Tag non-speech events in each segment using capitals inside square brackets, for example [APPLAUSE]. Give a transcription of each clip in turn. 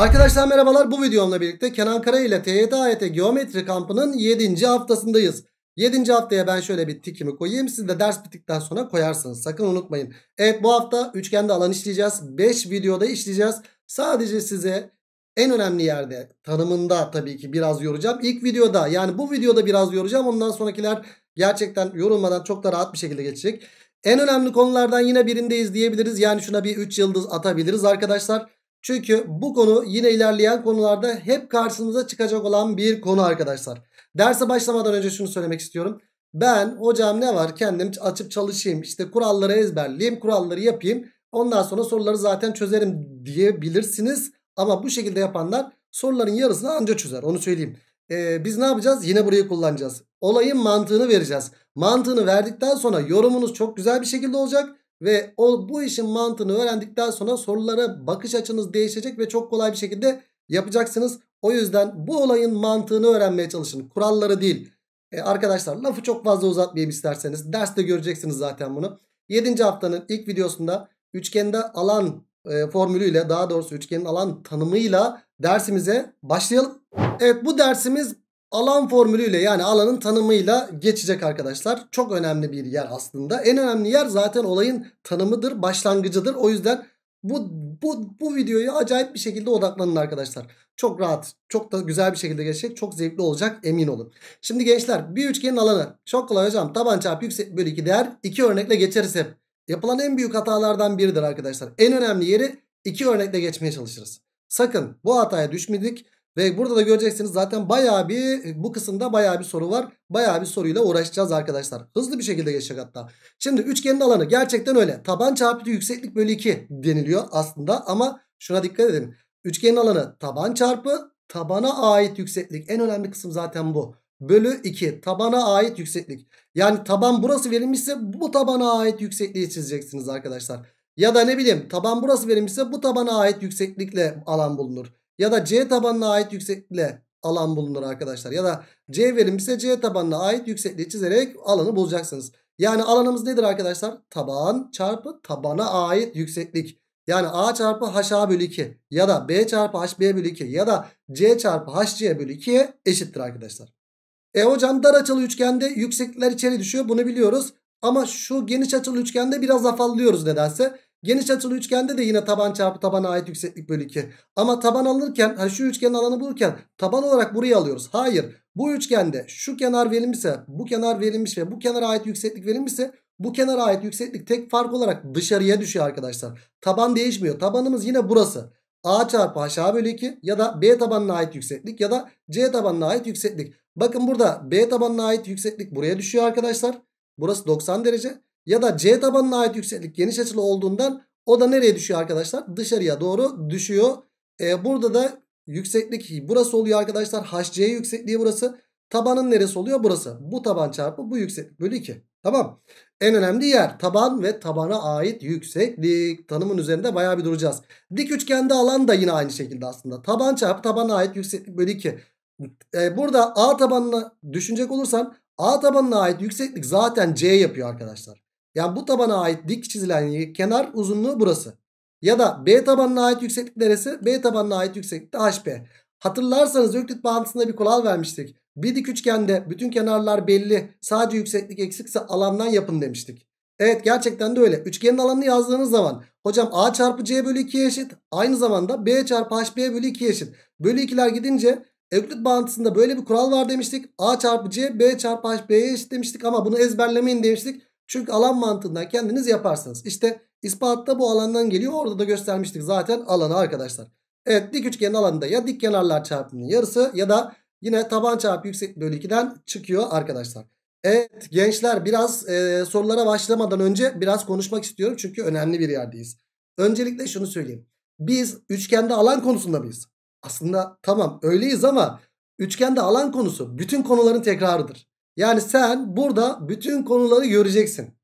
Arkadaşlar merhabalar bu videomla birlikte Kenan Kara ile TYT AYT Geometri kampının 7. haftasındayız. 7. haftaya ben şöyle bir tikimi koyayım. Siz de ders bittikten sonra koyarsınız. Sakın unutmayın. Evet bu hafta üçgende alan işleyeceğiz. 5 videoda işleyeceğiz. Sadece size en önemli yerde tanımında tabii ki biraz yoracağım. İlk videoda yani bu videoda biraz yoracağım. Ondan sonrakiler gerçekten yorulmadan çok da rahat bir şekilde geçecek. En önemli konulardan yine birindeyiz diyebiliriz. Yani şuna bir 3 yıldız atabiliriz arkadaşlar. Çünkü bu konu yine ilerleyen konularda hep karşımıza çıkacak olan bir konu arkadaşlar. Derse başlamadan önce şunu söylemek istiyorum. Ben hocam ne var kendim açıp çalışayım işte kuralları ezberleyeyim kuralları yapayım. Ondan sonra soruları zaten çözerim diyebilirsiniz. Ama bu şekilde yapanlar soruların yarısını anca çözer onu söyleyeyim. Ee, biz ne yapacağız? Yine burayı kullanacağız. Olayın mantığını vereceğiz. Mantığını verdikten sonra yorumunuz çok güzel bir şekilde olacak. Ve o, bu işin mantığını öğrendikten sonra sorulara bakış açınız değişecek ve çok kolay bir şekilde yapacaksınız. O yüzden bu olayın mantığını öğrenmeye çalışın. Kuralları değil. E, arkadaşlar lafı çok fazla uzatmayayım isterseniz. Derste göreceksiniz zaten bunu. 7. haftanın ilk videosunda üçgende alan e, formülüyle daha doğrusu üçgenin alan tanımıyla dersimize başlayalım. Evet bu dersimiz alan formülüyle yani alanın tanımıyla geçecek arkadaşlar. Çok önemli bir yer aslında. En önemli yer zaten olayın tanımıdır, başlangıcıdır. O yüzden bu, bu, bu videoya acayip bir şekilde odaklanın arkadaşlar. Çok rahat, çok da güzel bir şekilde geçecek. Çok zevkli olacak emin olun. Şimdi gençler bir üçgenin alanı. Çok kolay hocam. Taban çarpı yüksek bölü 2 değer. iki örnekle geçeriz hep. Yapılan en büyük hatalardan biridir arkadaşlar. En önemli yeri iki örnekle geçmeye çalışırız. Sakın bu hataya düşmedik. Ve burada da göreceksiniz zaten baya bir e, bu kısımda baya bir soru var. Baya bir soruyla uğraşacağız arkadaşlar. Hızlı bir şekilde geçecek hatta. Şimdi üçgenin alanı gerçekten öyle. Taban çarpı yükseklik bölü 2 deniliyor aslında ama şuna dikkat edin. Üçgenin alanı taban çarpı tabana ait yükseklik. En önemli kısım zaten bu. Bölü 2 tabana ait yükseklik. Yani taban burası verilmişse bu tabana ait yüksekliği çizeceksiniz arkadaşlar. Ya da ne bileyim taban burası verilmişse bu tabana ait yükseklikle alan bulunur. Ya da C tabanına ait yükseklikle alan bulunur arkadaşlar. Ya da C verim ise C tabanına ait yüksekliği çizerek alanı bulacaksınız. Yani alanımız nedir arkadaşlar? Taban çarpı tabana ait yükseklik. Yani A çarpı HA bölü 2 ya da B çarpı HB bölü 2 ya da C çarpı HC bölü 2'ye eşittir arkadaşlar. E hocam dar açılı üçgende yükseklikler içeri düşüyor bunu biliyoruz. Ama şu geniş açılı üçgende biraz afallıyoruz nedense. Geniş açılı üçgende de yine taban çarpı tabana ait yükseklik bölü 2. Ama taban alırken, hani şu üçgenin alanı bulurken taban olarak burayı alıyoruz. Hayır bu üçgende şu kenar verilmişse bu kenar verilmiş ve bu kenara ait yükseklik verilmişse bu kenara ait yükseklik tek fark olarak dışarıya düşüyor arkadaşlar. Taban değişmiyor. Tabanımız yine burası. A çarpı aşağı bölü 2 ya da B tabanına ait yükseklik ya da C tabanına ait yükseklik. Bakın burada B tabanına ait yükseklik buraya düşüyor arkadaşlar. Burası 90 derece ya da C tabanına ait yükseklik geniş açılı olduğundan o da nereye düşüyor arkadaşlar? Dışarıya doğru düşüyor. Ee, burada da yükseklik burası oluyor arkadaşlar. HC yüksekliği burası. Tabanın neresi oluyor? Burası. Bu taban çarpı bu yükseklik bölü 2. Tamam. En önemli yer taban ve tabana ait yükseklik. Tanımın üzerinde bayağı bir duracağız. Dik üçgende alan da yine aynı şekilde aslında. Taban çarpı tabana ait yükseklik bölü 2. Ee, burada A tabanına düşünecek olursan A tabanına ait yükseklik zaten C yapıyor arkadaşlar. Yani bu tabana ait dik çizilen kenar uzunluğu burası. Ya da B tabanına ait yükseklik neresi? B tabanına ait yükseklik de HB. Hatırlarsanız Öklit bağıntısında bir kural vermiştik. Bir dik üçgende bütün kenarlar belli. Sadece yükseklik eksikse alandan yapın demiştik. Evet gerçekten de öyle. Üçgenin alanını yazdığınız zaman hocam A çarpı C bölü 2 eşit. Aynı zamanda B çarpı HB bölü 2 eşit. Bölü 2'ler gidince Öklit bağıntısında böyle bir kural var demiştik. A çarpı C B çarpı HB'ye eşit demiştik ama bunu ezberlemeyin demiştik. Çünkü alan mantığından kendiniz yaparsınız. İşte ispatta bu alandan geliyor. Orada da göstermiştik zaten alanı arkadaşlar. Evet dik üçgenin alanında ya dik kenarlar çarpımının yarısı ya da yine taban çarpı yüksek bölü 2'den çıkıyor arkadaşlar. Evet gençler biraz e, sorulara başlamadan önce biraz konuşmak istiyorum. Çünkü önemli bir yerdeyiz. Öncelikle şunu söyleyeyim. Biz üçgende alan konusunda mıyız? Aslında tamam öyleyiz ama üçgende alan konusu bütün konuların tekrarıdır. Yani sen burada bütün konuları göreceksin.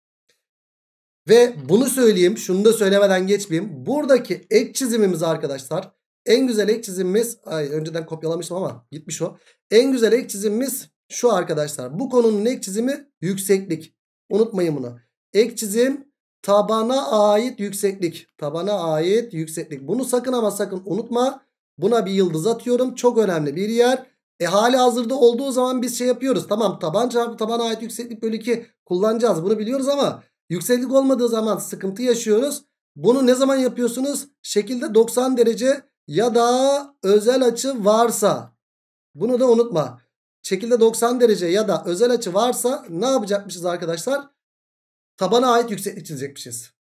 Ve bunu söyleyeyim. Şunu da söylemeden geçmeyeyim. Buradaki ek çizimimiz arkadaşlar. En güzel ek çizimimiz. Ay, önceden kopyalamıştım ama gitmiş o. En güzel ek çizimimiz şu arkadaşlar. Bu konunun ek çizimi yükseklik. Unutmayın bunu. Ek çizim tabana ait yükseklik. Tabana ait yükseklik. Bunu sakın ama sakın unutma. Buna bir yıldız atıyorum. Çok önemli bir yer. E hali hazırda olduğu zaman biz şey yapıyoruz. Tamam taban çarpı tabana ait yükseklik bölü 2 kullanacağız. Bunu biliyoruz ama yükseklik olmadığı zaman sıkıntı yaşıyoruz. Bunu ne zaman yapıyorsunuz? Şekilde 90 derece ya da özel açı varsa. Bunu da unutma. Şekilde 90 derece ya da özel açı varsa ne yapacakmışız arkadaşlar? Tabana ait yükseklik çizecekmişiz.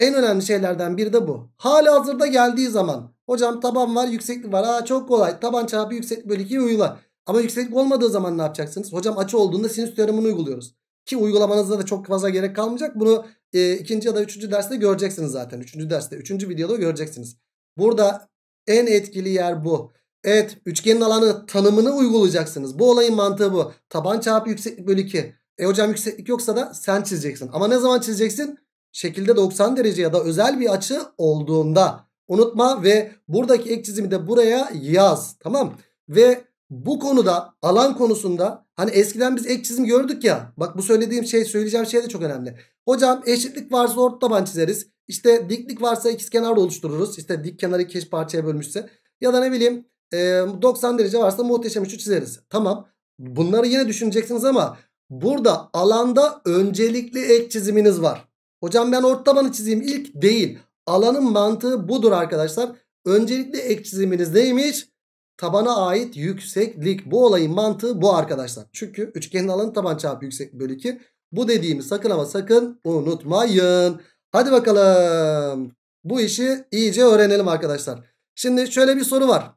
En önemli şeylerden biri de bu. Hali hazırda geldiği zaman. Hocam taban var yükseklik var. Aa çok kolay. Taban çarpı yükseklik bölü 2'yi uygula. Ama yükseklik olmadığı zaman ne yapacaksınız? Hocam açı olduğunda sinüs teoremini uyguluyoruz. Ki uygulamanızda da çok fazla gerek kalmayacak. Bunu e, ikinci ya da üçüncü derste göreceksiniz zaten. Üçüncü derste. Üçüncü videoda göreceksiniz. Burada en etkili yer bu. Evet üçgenin alanı tanımını uygulayacaksınız. Bu olayın mantığı bu. Taban çarpı yükseklik bölü 2. E hocam yükseklik yoksa da sen çizeceksin. Ama ne zaman çizeceksin? şekilde 90 derece ya da özel bir açı olduğunda unutma ve buradaki ek çizimi de buraya yaz tamam ve bu konuda alan konusunda hani eskiden biz ek çizim gördük ya bak bu söylediğim şey söyleyeceğim şey de çok önemli. Hocam eşitlik varsa ort taban çizeriz işte diklik varsa ikizkenar da oluştururuz işte dik kenarı iki parçaya bölmüşse ya da ne bileyim 90 derece varsa muhteşem üçü çizeriz tamam bunları yine düşüneceksiniz ama burada alanda öncelikli ek çiziminiz var. Hocam ben orta tabanı çizeyim ilk değil. Alanın mantığı budur arkadaşlar. Öncelikle ek çiziminiz neymiş? Tabana ait yükseklik. Bu olayın mantığı bu arkadaşlar. Çünkü üçgenin alanı taban çarpı yüksek bölü 2. Bu dediğimi sakın ama sakın unutmayın. Hadi bakalım. Bu işi iyice öğrenelim arkadaşlar. Şimdi şöyle bir soru var.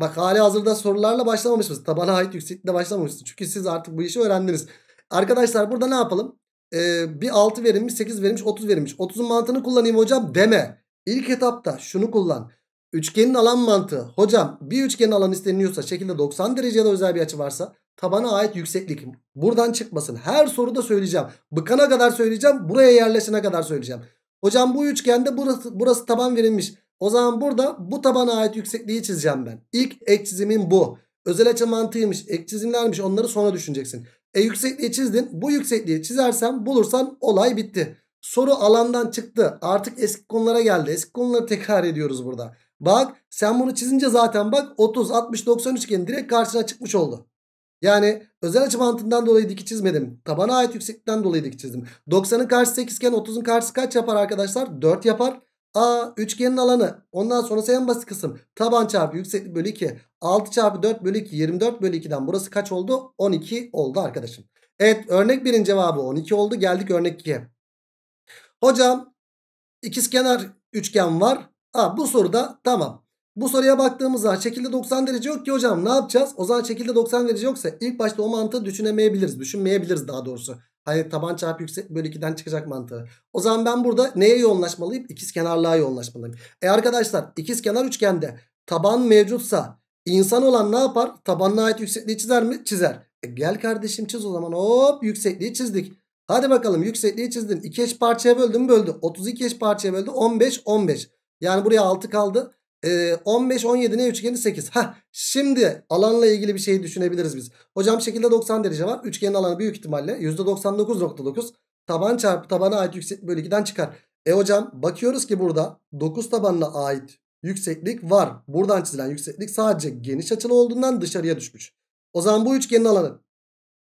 Bak hali hazırda sorularla başlamamışsınız Tabana ait yükseklikle başlamamışsınız Çünkü siz artık bu işi öğrendiniz. Arkadaşlar burada ne yapalım? e, bir 6 verilmiş 8 verilmiş 30 verilmiş. 30'un mantığını kullanayım hocam deme. İlk etapta şunu kullan. Üçgenin alan mantığı. Hocam bir üçgenin alanı isteniyorsa şekilde 90 derecede özel bir açı varsa tabana ait yükseklik buradan çıkmasın. Her soruda söyleyeceğim. Bıkana kadar söyleyeceğim. Buraya yerleşene kadar söyleyeceğim. Hocam bu üçgende burası, burası taban verilmiş. O zaman burada bu tabana ait yüksekliği çizeceğim ben. İlk ek çizimin bu. Özel açı mantığıymış, ek çizimlermiş onları sonra düşüneceksin. E yüksekliği çizdin. Bu yüksekliği çizersem bulursan olay bitti. Soru alandan çıktı. Artık eski konulara geldi. Eski konuları tekrar ediyoruz burada. Bak sen bunu çizince zaten bak 30, 60, 90 üçgeni direkt karşına çıkmış oldu. Yani özel açı mantığından dolayı dik çizmedim. Tabana ait yükseklikten dolayı dik çizdim. 90'ın karşısı 8 iken 30'un karşısı kaç yapar arkadaşlar? 4 yapar. A üçgenin alanı. Ondan sonrası en basit kısım. Taban çarpı yükseklik bölü 2. 6 çarpı 4 bölü 2. 24 bölü 2'den burası kaç oldu? 12 oldu arkadaşım. Evet örnek 1'in cevabı 12 oldu. Geldik örnek 2'ye. Hocam ikizkenar üçgen var. Ha, bu soruda tamam. Bu soruya baktığımızda şekilde 90 derece yok ki hocam ne yapacağız? O zaman şekilde 90 derece yoksa ilk başta o mantığı düşünemeyebiliriz. Düşünmeyebiliriz daha doğrusu. Hayır hani taban çarpı yüksek bölü 2'den çıkacak mantığı. O zaman ben burada neye yoğunlaşmalıyım? İkiz kenarlığa yoğunlaşmalıyım. E arkadaşlar ikiz kenar üçgende taban mevcutsa insan olan ne yapar? Tabanına ait yüksekliği çizer mi? Çizer. E gel kardeşim çiz o zaman hop yüksekliği çizdik. Hadi bakalım yüksekliği çizdim. 2 eş parçaya böldüm böldü. 32 eş parçaya böldü. 15 15. Yani buraya 6 kaldı. 15 ee, 17 ne üçgeni 8. Ha şimdi alanla ilgili bir şey düşünebiliriz biz. Hocam şekilde 90 derece var. Üçgenin alanı büyük ihtimalle %99.9 taban çarpı tabana ait yükseklik bölü 2'den çıkar. E hocam bakıyoruz ki burada 9 tabanına ait yükseklik var. Buradan çizilen yükseklik sadece geniş açılı olduğundan dışarıya düşmüş. O zaman bu üçgenin alanı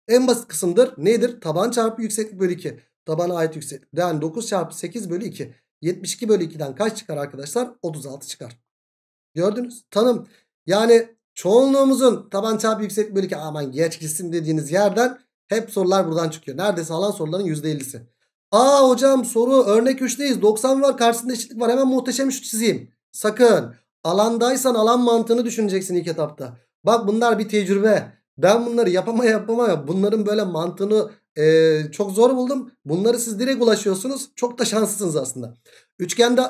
en basit kısımdır. Nedir? Taban çarpı yükseklik bölü 2. Tabana ait yükseklik. Yani 9 çarpı 8 bölü 2. 72 bölü 2'den kaç çıkar arkadaşlar? 36 çıkar. Gördünüz. Tanım. Yani çoğunluğumuzun taban çarpı yüksek bölü 2 aman geç gitsin dediğiniz yerden hep sorular buradan çıkıyor. Neredeyse alan soruların %50'si. Aa hocam soru örnek 3'teyiz. 90 var karşısında eşitlik var. Hemen muhteşem şu çizeyim. Sakın. Alandaysan alan mantığını düşüneceksin ilk etapta. Bak bunlar bir tecrübe. Ben bunları yapamaya yapamaya bunların böyle mantığını e, çok zor buldum. Bunları siz direkt ulaşıyorsunuz. Çok da şanslısınız aslında. Üçgende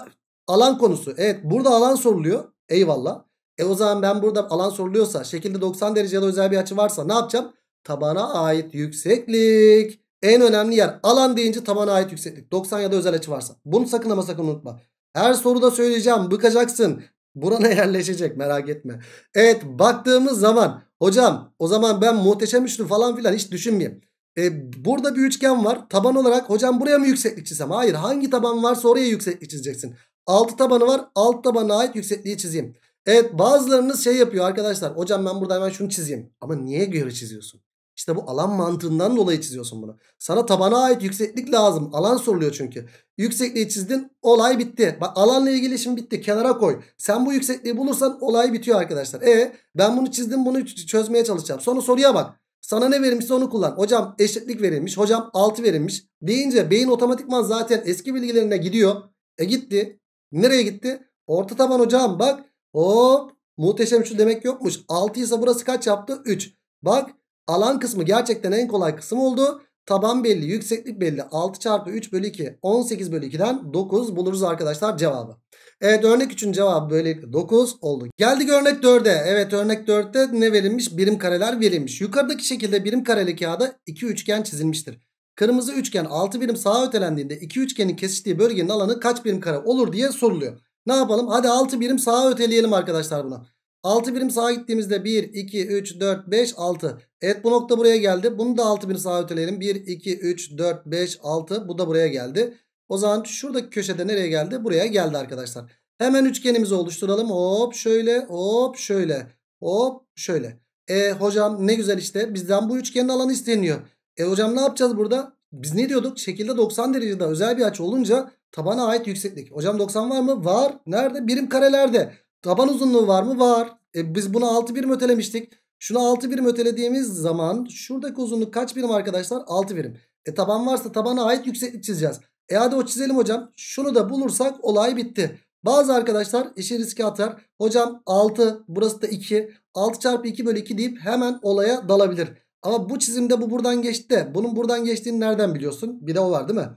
alan konusu. Evet burada alan soruluyor. Eyvallah. E o zaman ben burada alan soruluyorsa şekilde 90 dereceli özel bir açı varsa ne yapacağım? Tabana ait yükseklik. En önemli yer alan deyince tabana ait yükseklik. 90 ya da özel açı varsa. Bunu sakın ama sakın unutma. Her soruda söyleyeceğim bıkacaksın. Burana [LAUGHS] yerleşecek merak etme. Evet baktığımız zaman hocam o zaman ben muhteşem üçlü falan filan hiç düşünmeyeyim. E, burada bir üçgen var. Taban olarak hocam buraya mı yükseklik çizsem? Hayır hangi taban varsa oraya yükseklik çizeceksin. Altı tabanı var. Alt tabana ait yüksekliği çizeyim. Evet bazılarınız şey yapıyor arkadaşlar. Hocam ben burada hemen şunu çizeyim. Ama niye göre çiziyorsun? İşte bu alan mantığından dolayı çiziyorsun bunu. Sana tabana ait yükseklik lazım. Alan soruluyor çünkü. Yüksekliği çizdin olay bitti. Bak alanla ilgili işim bitti. Kenara koy. Sen bu yüksekliği bulursan olay bitiyor arkadaşlar. E ben bunu çizdim bunu çözmeye çalışacağım. Sonra soruya bak. Sana ne verilmişse onu kullan. Hocam eşitlik verilmiş. Hocam 6 verilmiş. Deyince beyin otomatikman zaten eski bilgilerine gidiyor. E gitti. Nereye gitti? Orta taban hocam bak. Hop muhteşem şu demek yokmuş. 6 ise burası kaç yaptı? 3. Bak alan kısmı gerçekten en kolay kısım oldu. Taban belli yükseklik belli. 6 çarpı 3 bölü 2 18 bölü 2'den 9 buluruz arkadaşlar cevabı. Evet örnek 3'ün cevabı böyle 9 oldu. Geldik örnek 4'e. Evet örnek 4'te ne verilmiş? Birim kareler verilmiş. Yukarıdaki şekilde birim kareli kağıda 2 üçgen çizilmiştir. Kırmızı üçgen 6 birim sağa ötelendiğinde iki üçgenin kesiştiği bölgenin alanı kaç birim kare olur diye soruluyor. Ne yapalım? Hadi 6 birim sağa öteleyelim arkadaşlar bunu. 6 birim sağa gittiğimizde 1, 2, 3, 4, 5, 6. Evet bu nokta buraya geldi. Bunu da 6 birim sağa öteleyelim. 1, 2, 3, 4, 5, 6. Bu da buraya geldi. O zaman şuradaki köşede nereye geldi? Buraya geldi arkadaşlar. Hemen üçgenimizi oluşturalım. Hop şöyle, hop şöyle, hop şöyle. E hocam ne güzel işte bizden bu üçgenin alanı isteniyor. E hocam ne yapacağız burada? Biz ne diyorduk? Şekilde 90 derecede özel bir açı olunca tabana ait yükseklik. Hocam 90 var mı? Var. Nerede? Birim karelerde. Taban uzunluğu var mı? Var. E biz bunu 6 birim ötelemiştik. Şunu 6 birim ötelediğimiz zaman şuradaki uzunluk kaç birim arkadaşlar? 6 birim. E taban varsa tabana ait yükseklik çizeceğiz. E hadi o çizelim hocam. Şunu da bulursak olay bitti. Bazı arkadaşlar işi riske atar. Hocam 6 burası da 2. 6 çarpı 2 bölü 2 deyip hemen olaya dalabilir. Ama bu çizimde bu buradan geçti. Bunun buradan geçtiğini nereden biliyorsun? Bir de o var değil mi?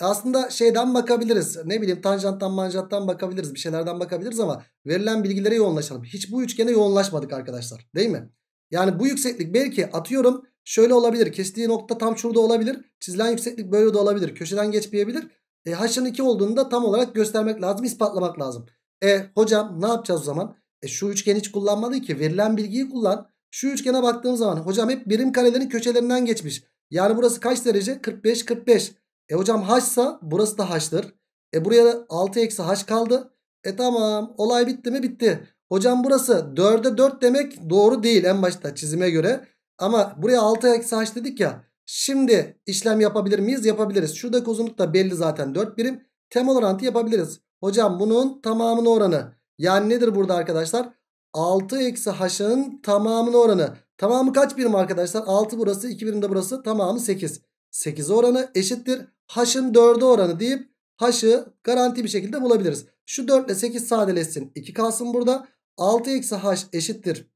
E, aslında şeyden bakabiliriz. Ne bileyim tanjanttan manjanttan bakabiliriz. Bir şeylerden bakabiliriz ama verilen bilgilere yoğunlaşalım. Hiç bu üçgene yoğunlaşmadık arkadaşlar. Değil mi? Yani bu yükseklik belki atıyorum şöyle olabilir. Kestiği nokta tam şurada olabilir. Çizilen yükseklik böyle de olabilir. Köşeden geçmeyebilir. E, H'ın 2 olduğunu da tam olarak göstermek lazım. ispatlamak lazım. E hocam ne yapacağız o zaman? E, şu üçgeni hiç kullanmadı ki. Verilen bilgiyi kullan. Şu üçgene baktığım zaman hocam hep birim karelerin köşelerinden geçmiş. Yani burası kaç derece? 45 45. E hocam h'sa burası da h'tır. E buraya 6 eksi h kaldı. E tamam olay bitti mi? Bitti. Hocam burası 4'e 4 demek doğru değil en başta çizime göre. Ama buraya 6 eksi h dedik ya. Şimdi işlem yapabilir miyiz? Yapabiliriz. Şuradaki uzunluk da belli zaten 4 birim. Temel orantı yapabiliriz. Hocam bunun tamamının oranı. Yani nedir burada arkadaşlar? 6 eksi haşanın tamamını oranı. Tamamı kaç birim arkadaşlar? 6 burası 2 birim de burası tamamı 8. 8 oranı eşittir. Haşın 4'e oranı deyip haşı garanti bir şekilde bulabiliriz. Şu 4 ile 8 sadeleşsin. 2 kalsın burada. 6 eksi haş eşittir.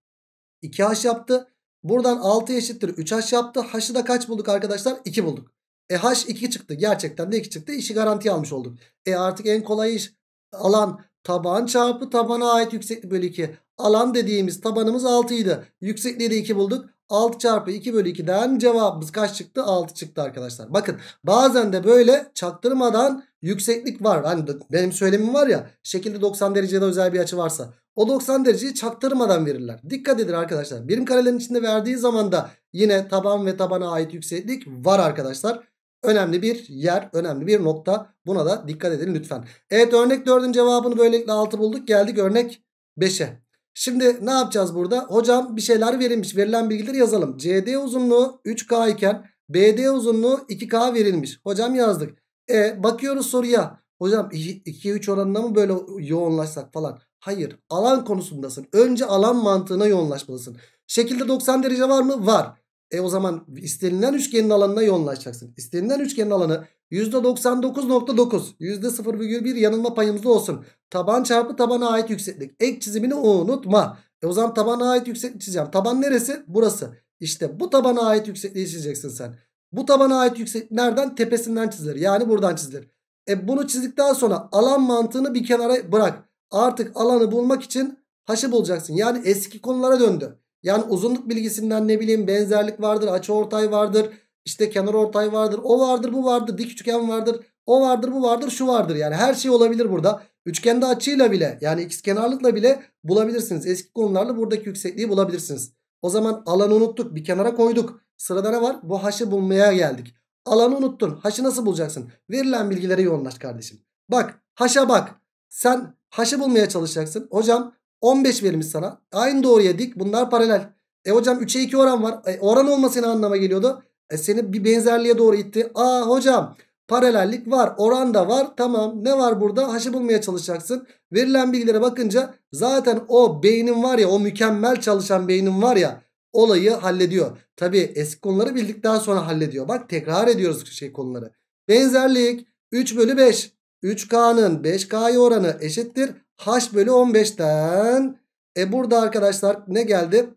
2 haş yaptı. Buradan 6 eşittir 3 haş yaptı. Haşı da kaç bulduk arkadaşlar? 2 bulduk. E haş 2 çıktı. Gerçekten de 2 çıktı. İşi garanti almış olduk. E artık en kolay iş alan Taban çarpı tabana ait yükseklik bölü 2. Alan dediğimiz tabanımız 6 idi. Yüksekliği de 2 bulduk. 6 çarpı 2 bölü 2'den cevabımız kaç çıktı? 6 çıktı arkadaşlar. Bakın bazen de böyle çaktırmadan yükseklik var. Hani benim söylemim var ya şekilde 90 derecede özel bir açı varsa. O 90 dereceyi çaktırmadan verirler. Dikkat edin arkadaşlar. Birim karelerin içinde verdiği zaman da yine taban ve tabana ait yükseklik var arkadaşlar. Önemli bir yer, önemli bir nokta. Buna da dikkat edin lütfen. Evet örnek 4'ün cevabını böylelikle 6 bulduk. Geldik örnek 5'e. Şimdi ne yapacağız burada? Hocam bir şeyler verilmiş. Verilen bilgileri yazalım. CD uzunluğu 3K iken BD uzunluğu 2K verilmiş. Hocam yazdık. E bakıyoruz soruya. Hocam 2-3 oranına mı böyle yoğunlaşsak falan. Hayır alan konusundasın. Önce alan mantığına yoğunlaşmalısın. Şekilde 90 derece var mı? Var. E o zaman istenilen üçgenin alanına yoğunlaşacaksın. İstenilen üçgenin alanı %99.9 %0,1 yanılma payımızda olsun. Taban çarpı tabana ait yükseklik. Ek çizimini unutma. E o zaman tabana ait yükseklik çizeceğim. Taban neresi? Burası. İşte bu tabana ait yüksekliği çizeceksin sen. Bu tabana ait yükseklik nereden? Tepesinden çizilir. Yani buradan çizilir. E bunu çizdikten sonra alan mantığını bir kenara bırak. Artık alanı bulmak için haşı bulacaksın. Yani eski konulara döndü. Yani uzunluk bilgisinden ne bileyim benzerlik vardır, açı ortay vardır, işte kenar ortay vardır, o vardır, bu vardır, dik üçgen vardır, o vardır, bu vardır, şu vardır. Yani her şey olabilir burada. Üçgende açıyla bile yani ikizkenarlıkla bile bulabilirsiniz. Eski konularla buradaki yüksekliği bulabilirsiniz. O zaman alanı unuttuk, bir kenara koyduk. Sırada ne var? Bu haşı bulmaya geldik. Alanı unuttun. Haşı nasıl bulacaksın? Verilen bilgilere yoğunlaş kardeşim. Bak, haşa bak. Sen haşı bulmaya çalışacaksın. Hocam 15 verilmiş sana. Aynı doğruya dik. Bunlar paralel. E hocam 3'e 2 oran var. E, oran olması ne anlama geliyordu? E, seni bir benzerliğe doğru itti. Aa hocam paralellik var. Oran da var. Tamam ne var burada? Haşı bulmaya çalışacaksın. Verilen bilgilere bakınca zaten o beynin var ya o mükemmel çalışan beynin var ya olayı hallediyor. Tabi eski konuları bildikten sonra hallediyor. Bak tekrar ediyoruz şey konuları. Benzerlik 3 bölü 5. 3K'nın 5K'ya oranı eşittir H bölü 15'ten. E burada arkadaşlar ne geldi?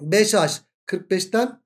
5H 45'ten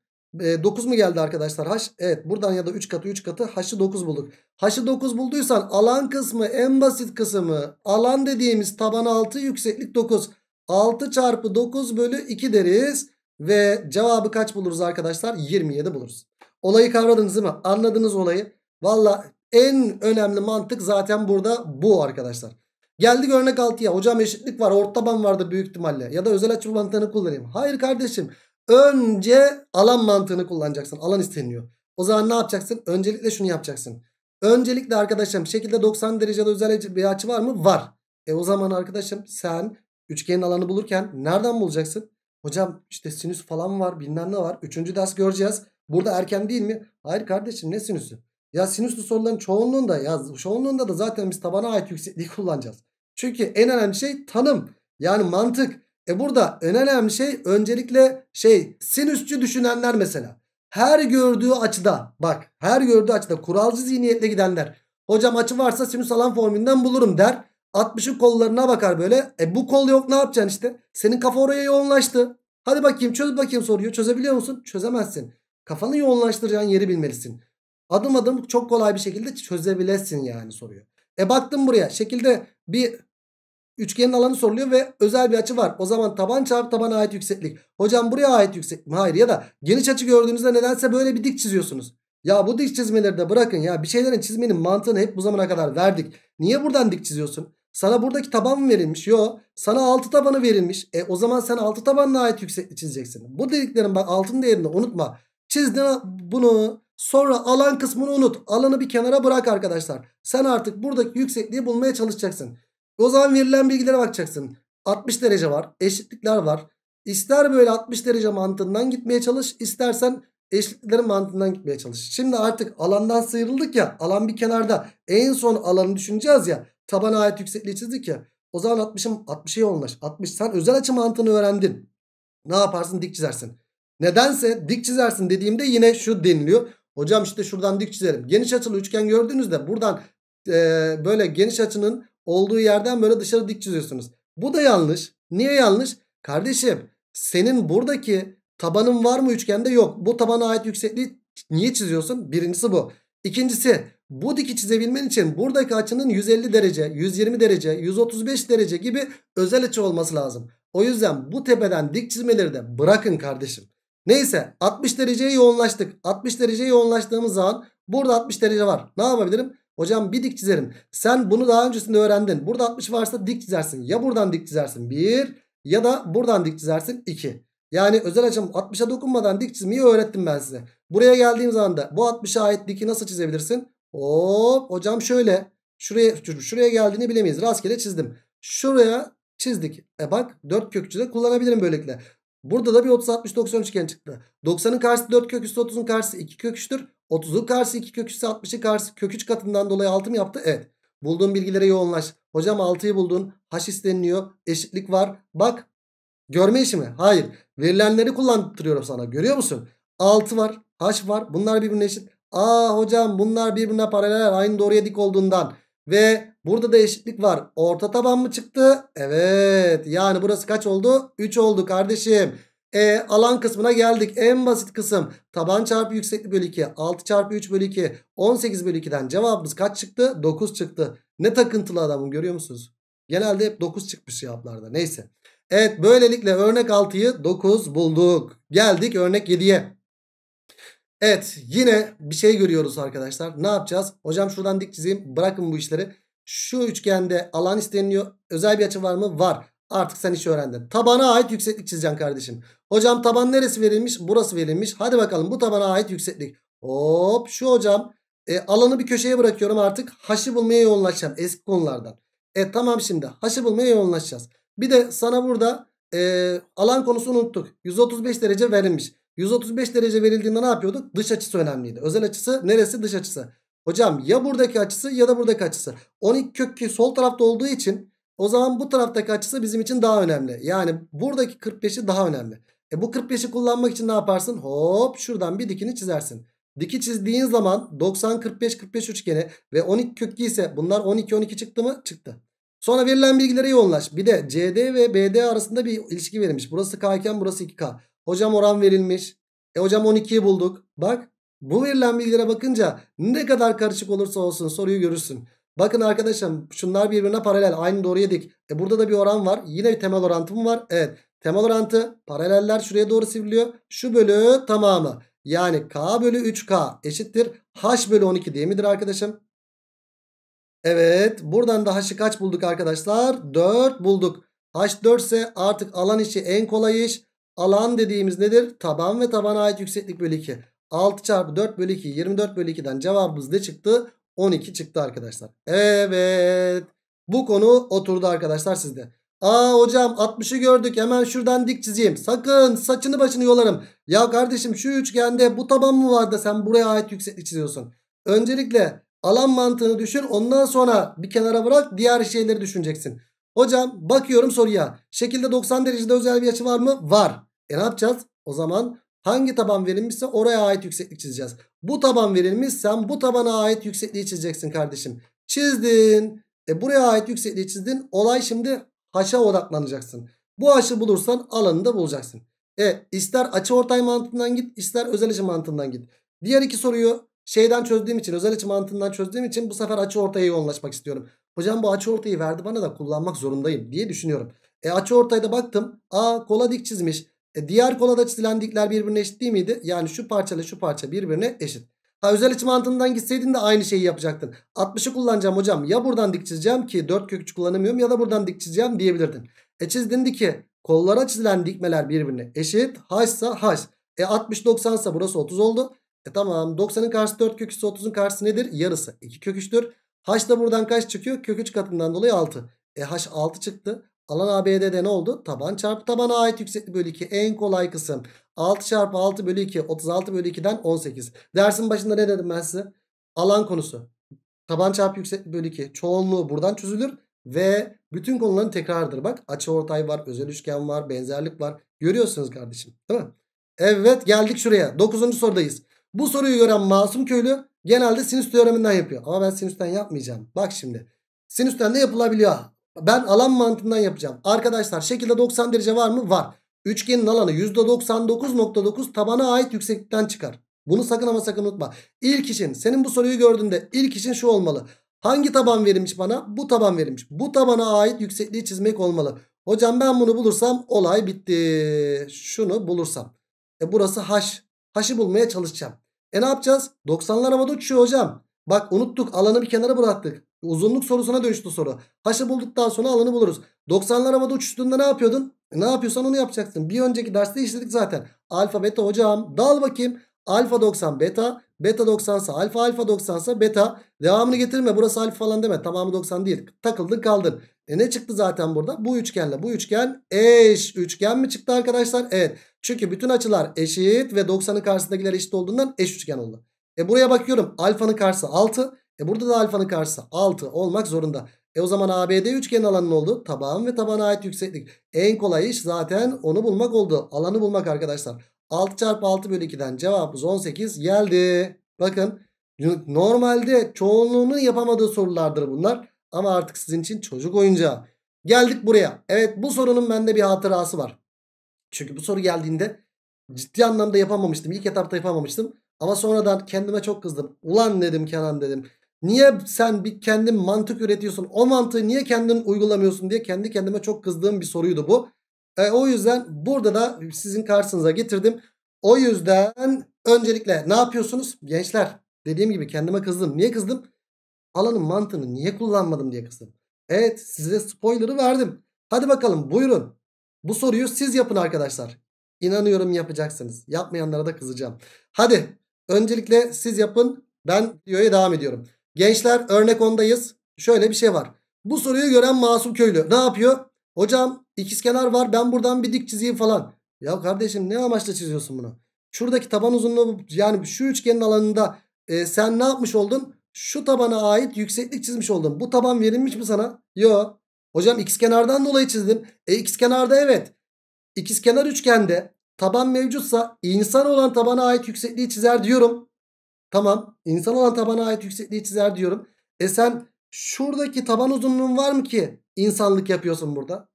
9 mu geldi arkadaşlar haş Evet buradan ya da 3 katı 3 katı haşı 9 bulduk. haşı 9 bulduysan alan kısmı en basit kısmı alan dediğimiz taban 6 yükseklik 9. 6 çarpı 9 bölü 2 deriz. Ve cevabı kaç buluruz arkadaşlar? 27 buluruz. Olayı kavradınız değil mi? Anladınız olayı. Valla en önemli mantık zaten burada bu arkadaşlar. Geldik örnek 6'ya. Hocam eşitlik var. Orta taban vardı büyük ihtimalle. Ya da özel açı mantığını kullanayım. Hayır kardeşim. Önce alan mantığını kullanacaksın. Alan isteniyor. O zaman ne yapacaksın? Öncelikle şunu yapacaksın. Öncelikle arkadaşım şekilde 90 derecede özel bir açı var mı? Var. E o zaman arkadaşım sen üçgenin alanı bulurken nereden bulacaksın? Hocam işte sinüs falan var bilmem ne var. Üçüncü ders göreceğiz. Burada erken değil mi? Hayır kardeşim ne sinüsü? Ya sinüslü soruların çoğunluğunda ya çoğunluğunda da zaten biz tabana ait yüksekliği kullanacağız. Çünkü en önemli şey tanım. Yani mantık. E burada en önemli şey öncelikle şey sinüsçü düşünenler mesela. Her gördüğü açıda bak her gördüğü açıda kuralcı zihniyetle gidenler. Hocam açı varsa sinüs alan formülünden bulurum der. 60'ın kollarına bakar böyle. E bu kol yok ne yapacaksın işte. Senin kafa oraya yoğunlaştı. Hadi bakayım çöz bakayım soruyor. Çözebiliyor musun? Çözemezsin. Kafanı yoğunlaştıracağın yeri bilmelisin. Adım adım çok kolay bir şekilde çözebilirsin yani soruyor. E baktım buraya şekilde bir Üçgenin alanı soruluyor ve özel bir açı var. O zaman taban çarpı tabana ait yükseklik. Hocam buraya ait yükseklik mi? Hayır ya da geniş açı gördüğünüzde nedense böyle bir dik çiziyorsunuz. Ya bu dik çizmeleri de bırakın ya. Bir şeylerin çizmenin mantığını hep bu zamana kadar verdik. Niye buradan dik çiziyorsun? Sana buradaki taban mı verilmiş? Yo. Sana altı tabanı verilmiş. E o zaman sen altı tabanına ait yüksekliği çizeceksin. Bu dediklerin bak altın değerini unutma. Çizdin bunu. Sonra alan kısmını unut. Alanı bir kenara bırak arkadaşlar. Sen artık buradaki yüksekliği bulmaya çalışacaksın. O zaman verilen bilgilere bakacaksın. 60 derece var. Eşitlikler var. İster böyle 60 derece mantığından gitmeye çalış. istersen eşitliklerin mantığından gitmeye çalış. Şimdi artık alandan sıyrıldık ya. Alan bir kenarda. En son alanı düşüneceğiz ya. Tabana ait yüksekliği çizdik ya. O zaman 60'ım 60'a yoğunlaş. 60 sen özel açı mantığını öğrendin. Ne yaparsın? Dik çizersin. Nedense dik çizersin dediğimde yine şu deniliyor. Hocam işte şuradan dik çizerim. Geniş açılı üçgen gördüğünüzde buradan e, böyle geniş açının Olduğu yerden böyle dışarı dik çiziyorsunuz. Bu da yanlış. Niye yanlış? Kardeşim senin buradaki tabanın var mı üçgende? Yok. Bu tabana ait yüksekliği niye çiziyorsun? Birincisi bu. İkincisi bu diki çizebilmen için buradaki açının 150 derece, 120 derece, 135 derece gibi özel açı olması lazım. O yüzden bu tepeden dik çizmeleri de bırakın kardeşim. Neyse 60 dereceye yoğunlaştık. 60 dereceye yoğunlaştığımız zaman burada 60 derece var. Ne yapabilirim? Hocam bir dik çizerim. Sen bunu daha öncesinde öğrendin. Burada 60 varsa dik çizersin. Ya buradan dik çizersin 1 ya da buradan dik çizersin 2. Yani özel açım 60'a dokunmadan dik çizmeyi öğrettim ben size. Buraya geldiğim zaman da bu 60'a ait diki nasıl çizebilirsin? Hop hocam şöyle. Şuraya, şuraya geldiğini bilemeyiz. Rastgele çizdim. Şuraya çizdik. E bak 4 kökçü de kullanabilirim böylelikle. Burada da bir 30 60 90 üçgen çıktı. 90'ın karşısı 4 kök üstü 30'un karşısı 2 kök 3'tür. 30'un karşısı 2 kök üstü 60'ın karşısı kök 3 katından dolayı 6 mı yaptı? Evet. Bulduğun bilgilere yoğunlaş. Hocam 6'yı buldun. H isteniliyor. Eşitlik var. Bak. Görme işi mi? Hayır. Verilenleri kullandırıyorum sana. Görüyor musun? 6 var. H var. Bunlar birbirine eşit. Aa hocam bunlar birbirine paralel. Aynı doğruya dik olduğundan. Ve burada da eşitlik var. Orta taban mı çıktı? Evet. Yani burası kaç oldu? 3 oldu kardeşim. E, alan kısmına geldik. En basit kısım. Taban çarpı yükseklik bölü 2. 6 çarpı 3 bölü 2. 18 bölü 2'den cevabımız kaç çıktı? 9 çıktı. Ne takıntılı adamım görüyor musunuz? Genelde hep 9 çıkmış cevaplarda. Neyse. Evet böylelikle örnek 6'yı 9 bulduk. Geldik örnek 7'ye. Evet yine bir şey görüyoruz arkadaşlar. Ne yapacağız? Hocam şuradan dik çizeyim. Bırakın bu işleri. Şu üçgende alan isteniliyor. Özel bir açı var mı? Var. Artık sen işi öğrendin. Tabana ait yükseklik çizeceğim kardeşim. Hocam taban neresi verilmiş? Burası verilmiş. Hadi bakalım bu tabana ait yükseklik. Hop şu hocam. E, alanı bir köşeye bırakıyorum artık. Haşı bulmaya yoğunlaşacağım eski konulardan. E tamam şimdi haşı bulmaya yoğunlaşacağız. Bir de sana burada e, alan konusunu unuttuk. 135 derece verilmiş. 135 derece verildiğinde ne yapıyorduk? Dış açısı önemliydi. Özel açısı neresi? Dış açısı. Hocam ya buradaki açısı ya da buradaki açısı. 12 kökü sol tarafta olduğu için o zaman bu taraftaki açısı bizim için daha önemli. Yani buradaki 45'i daha önemli. E bu 45'i kullanmak için ne yaparsın? Hop şuradan bir dikini çizersin. Diki çizdiğin zaman 90 45 45 üçgeni ve 12 kökü ise bunlar 12 12 çıktı mı? Çıktı. Sonra verilen bilgilere yoğunlaş. Bir de CD ve BD arasında bir ilişki verilmiş. Burası K iken burası 2K. Hocam oran verilmiş. E hocam 12'yi bulduk. Bak bu verilen bilgilere bakınca ne kadar karışık olursa olsun soruyu görürsün. Bakın arkadaşım şunlar birbirine paralel. Aynı doğru yedik. E burada da bir oran var. Yine bir temel orantı mı var? Evet. Temel orantı paraleller şuraya doğru sivriliyor. Şu bölü tamamı. Yani k bölü 3k eşittir. h bölü 12 değil midir arkadaşım? Evet. Buradan da h'ı kaç bulduk arkadaşlar? 4 bulduk. h 4 ise artık alan işi en kolay iş. Alan dediğimiz nedir? Taban ve tabana ait yükseklik bölü 2. 6 çarpı 4 bölü 2 24 bölü 2'den cevabımız ne çıktı? 12 çıktı arkadaşlar. Evet. Bu konu oturdu arkadaşlar sizde. Aa hocam 60'ı gördük hemen şuradan dik çizeyim. Sakın saçını başını yolarım. Ya kardeşim şu üçgende bu taban mı vardı? sen buraya ait yükseklik çiziyorsun. Öncelikle alan mantığını düşün ondan sonra bir kenara bırak diğer şeyleri düşüneceksin. Hocam bakıyorum soruya. Şekilde 90 derecede özel bir açı var mı? Var. E ne yapacağız? O zaman hangi taban verilmişse oraya ait yükseklik çizeceğiz. Bu taban verilmişsen bu tabana ait yüksekliği çizeceksin kardeşim. Çizdin. E buraya ait yüksekliği çizdin. Olay şimdi haşa odaklanacaksın. Bu haşı bulursan alanını da bulacaksın. E ister açı ortay mantığından git ister özel açı mantığından git. Diğer iki soruyu şeyden çözdüğüm için özel açı mantığından çözdüğüm için bu sefer açı ortaya yoğunlaşmak istiyorum. Hocam bu açı ortayı verdi bana da kullanmak zorundayım diye düşünüyorum. E açı da baktım. A kola dik çizmiş. E, diğer kolada çizilen dikler birbirine eşit değil miydi? Yani şu parça ile şu parça birbirine eşit. Ha özel açı mantığından gitseydin de aynı şeyi yapacaktın. 60'ı kullanacağım hocam. Ya buradan dik çizeceğim ki 4 kök 3 kullanamıyorum ya da buradan dik çizeceğim diyebilirdin. E çizdin ki kollara çizilen dikmeler birbirine eşit. H ise H. E 60 90 ise burası 30 oldu. E tamam 90'ın karşısı 4 kök 3 30'un karşısı nedir? Yarısı 2 kök 3'tür. H da buradan kaç çıkıyor? Kök 3 katından dolayı 6. E H 6 çıktı. Alan ABD'de ne oldu? Taban çarpı tabana ait yüksekliği bölü 2. En kolay kısım. 6 çarpı 6 bölü 2. 36 bölü 2'den 18. Dersin başında ne dedim ben size? Alan konusu. Taban çarpı yüksekliği bölü 2. Çoğunluğu buradan çözülür. Ve bütün konuların tekrardır. Bak açı ortay var. Özel üçgen var. Benzerlik var. Görüyorsunuz kardeşim. Değil mi? Evet geldik şuraya. 9. sorudayız. Bu soruyu gören masum köylü Genelde sinüs teoreminden yapıyor. Ama ben sinüsten yapmayacağım. Bak şimdi. Sinüsten de yapılabiliyor. Ben alan mantığından yapacağım. Arkadaşlar şekilde 90 derece var mı? Var. Üçgenin alanı %99.9 tabana ait yükseklikten çıkar. Bunu sakın ama sakın unutma. İlk için senin bu soruyu gördüğünde ilk için şu olmalı. Hangi taban verilmiş bana? Bu taban verilmiş. Bu tabana ait yüksekliği çizmek olmalı. Hocam ben bunu bulursam olay bitti. Şunu bulursam. E burası h. H'ı bulmaya çalışacağım. E ne yapacağız? 90'lar havada uçuyor hocam. Bak unuttuk alanı bir kenara bıraktık. Uzunluk sorusuna dönüştü soru. Haşı bulduktan sonra alanı buluruz. 90'lar havada uçtuğunda ne yapıyordun? E, ne yapıyorsan onu yapacaksın. Bir önceki derste işledik zaten. Alfa beta hocam dal bakayım. Alfa 90 beta. Beta 90 ise alfa alfa 90 ise beta. Devamını getirme burası alfa falan deme. Tamamı 90 değil. Takıldın kaldın. E ne çıktı zaten burada? Bu üçgenle bu üçgen eş üçgen mi çıktı arkadaşlar? Evet. Çünkü bütün açılar eşit ve 90'ın karşısındakiler eşit olduğundan eş üçgen oldu. E buraya bakıyorum alfanın karşısı 6. E burada da alfanın karşısı 6 olmak zorunda. E o zaman ABD üçgenin alanı ne oldu? Tabağın ve tabana ait yükseklik. En kolay iş zaten onu bulmak oldu. Alanı bulmak arkadaşlar. 6 çarpı 6 bölü 2'den cevabımız 18 geldi. Bakın normalde çoğunluğunun yapamadığı sorulardır bunlar. Ama artık sizin için çocuk oyuncağı. Geldik buraya. Evet bu sorunun bende bir hatırası var. Çünkü bu soru geldiğinde ciddi anlamda yapamamıştım. İlk etapta yapamamıştım. Ama sonradan kendime çok kızdım. Ulan dedim Kenan dedim. Niye sen bir kendin mantık üretiyorsun? O mantığı niye kendin uygulamıyorsun diye kendi kendime çok kızdığım bir soruydu bu. E, o yüzden burada da sizin karşınıza getirdim. O yüzden öncelikle ne yapıyorsunuz? Gençler dediğim gibi kendime kızdım. Niye kızdım? Alanın mantığını niye kullanmadım diye kızdım. Evet size spoiler'ı verdim. Hadi bakalım buyurun. Bu soruyu siz yapın arkadaşlar. İnanıyorum yapacaksınız. Yapmayanlara da kızacağım. Hadi öncelikle siz yapın. Ben videoya devam ediyorum. Gençler örnek ondayız. Şöyle bir şey var. Bu soruyu gören masum köylü ne yapıyor? Hocam ikizkenar var ben buradan bir dik çizeyim falan. Ya kardeşim ne amaçla çiziyorsun bunu? Şuradaki taban uzunluğu yani şu üçgenin alanında e, sen ne yapmış oldun? Şu tabana ait yükseklik çizmiş oldun. Bu taban verilmiş mi sana? Yok. Hocam x kenardan dolayı çizdim. E x kenarda evet. İkiz kenar üçgende taban mevcutsa insan olan tabana ait yüksekliği çizer diyorum. Tamam. İnsan olan tabana ait yüksekliği çizer diyorum. E sen şuradaki taban uzunluğun var mı ki insanlık yapıyorsun burada?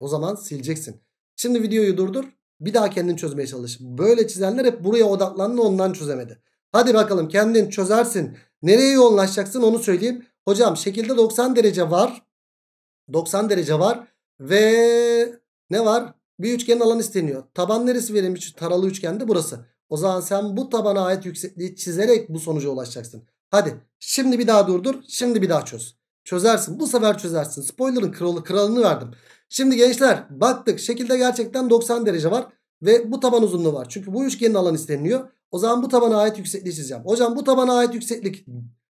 O zaman sileceksin. Şimdi videoyu durdur. Bir daha kendin çözmeye çalış. Böyle çizenler hep buraya odaklandı ondan çözemedi. Hadi bakalım kendin çözersin. Nereye yoğunlaşacaksın onu söyleyeyim. Hocam şekilde 90 derece var. 90 derece var. Ve ne var? Bir üçgenin alanı isteniyor. Taban neresi verilmiş? Taralı üçgende burası. O zaman sen bu tabana ait yüksekliği çizerek bu sonuca ulaşacaksın. Hadi şimdi bir daha durdur. Şimdi bir daha çöz. Çözersin. Bu sefer çözersin. Spoiler'ın kralı, kralını verdim. Şimdi gençler baktık şekilde gerçekten 90 derece var. Ve bu taban uzunluğu var. Çünkü bu üçgenin alanı isteniyor. O zaman bu tabana ait yüksekliği çizeceğim. Hocam bu tabana ait yükseklik.